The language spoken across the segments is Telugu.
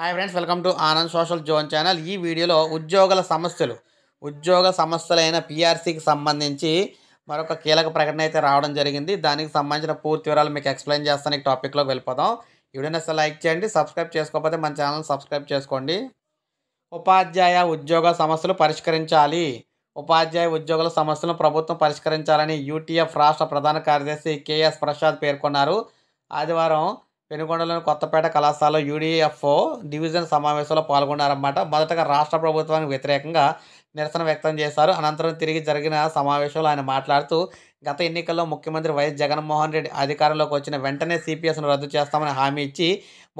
hi friends welcome to Anand social zone channel ఈ వీడియోలో ఉద్యోగుల సమస్యలు ఉద్యోగ సమస్యలైన పిఆర్సీకి సంబంధించి మరొక కీలక ప్రకటన అయితే రావడం జరిగింది దానికి సంబంధించిన పూర్తి వివరాలు మీకు ఎక్స్ప్లెయిన్ చేస్తాను ఈ టాపిక్లోకి వెళ్ళిపోదాం ఎవడైనా సార్ లైక్ చేయండి సబ్స్క్రైబ్ చేసుకోకపోతే మన ఛానల్ సబ్స్క్రైబ్ చేసుకోండి ఉపాధ్యాయ ఉద్యోగ సమస్యలు పరిష్కరించాలి ఉపాధ్యాయ ఉద్యోగుల సమస్యలను ప్రభుత్వం పరిష్కరించాలని యూటీఎఫ్ రాష్ట్ర ప్రధాన కార్యదర్శి కేఎస్ ప్రసాద్ పేర్కొన్నారు ఆదివారం పెనుగొండలోని కొత్తపేట కళాశాలలో యూడిఎఫ్ఓ డివిజన్ సమావేశంలో పాల్గొన్నారన్నమాట మొదటగా రాష్ట్ర ప్రభుత్వానికి వ్యతిరేకంగా నిరసన వ్యక్తం చేశారు అనంతరం తిరిగి జరిగిన సమావేశంలో ఆయన మాట్లాడుతూ గత ఎన్నికల్లో ముఖ్యమంత్రి వైఎస్ జగన్మోహన్ రెడ్డి అధికారంలోకి వచ్చిన వెంటనే సిపిఎస్ను రద్దు చేస్తామని హామీ ఇచ్చి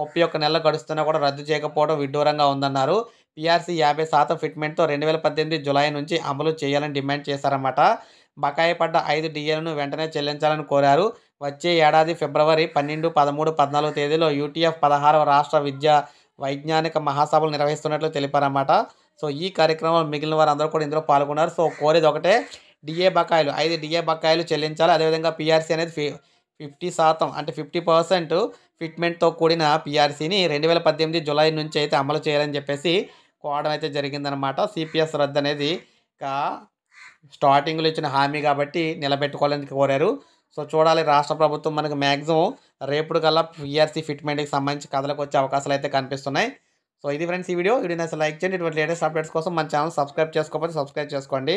ముప్పై ఒక్క నెలలు గడుస్తున్నా కూడా రద్దు చేయకపోవడం విడ్డూరంగా ఉందన్నారు పీఆర్సీ యాభై శాతం ఫిట్మెంట్తో రెండు వేల పద్దెనిమిది జులై నుంచి అమలు చేయాలని డిమాండ్ చేశారన్నమాట బకాయి పడ్డ ఐదు డిఏలను వెంటనే చెల్లించాలని కోరారు వచ్చే ఏడాది ఫిబ్రవరి పన్నెండు పదమూడు పద్నాలుగు తేదీలో యూటీఎఫ్ పదహారవ రాష్ట్ర విద్యా వైజ్ఞానిక మహాసభలు నిర్వహిస్తున్నట్లు తెలిపారన్నమాట సో ఈ కార్యక్రమంలో మిగిలిన వారందరూ కూడా ఇందులో పాల్గొన్నారు సో కోరేది ఒకటే డిఏ బకాయిలు ఐదు డిఏ బకాయిలు చెల్లించాలి అదేవిధంగా పీఆర్సీ అనేది ఫి ఫిఫ్టీ శాతం అంటే ఫిఫ్టీ పర్సెంట్ ఫిట్మెంట్తో కూడిన పీఆర్సీని రెండు వేల పద్దెనిమిది జులై నుంచి అయితే అమలు చేయాలని చెప్పేసి కోవడం అయితే జరిగిందనమాట సిపిఎస్ రద్దు అనేది స్టార్టింగ్లో ఇచ్చిన హామీ కాబట్టి నిలబెట్టుకోవాలని కోరారు సో చూడాలి రాష్ట్ర ప్రభుత్వం మనకు మ్యాక్సిమం రేపుడు కల్లా పిఆర్సీ ఫిట్మెంట్కి సంబంధించి కథలకు వచ్చే అవకాశాలు అయితే కనిపిస్తున్నాయి సో ఇది ఫ్రెండ్స్ ఈ వీడియో వీడియో లైక్ చేయండి ఇటువంటి లేటెస్ట్ అప్డేట్స్ కోసం మన ఛానల్ సబ్స్క్రైబ్ చేసుకోకపోతే సబ్స్క్రైబ్ చేసుకోండి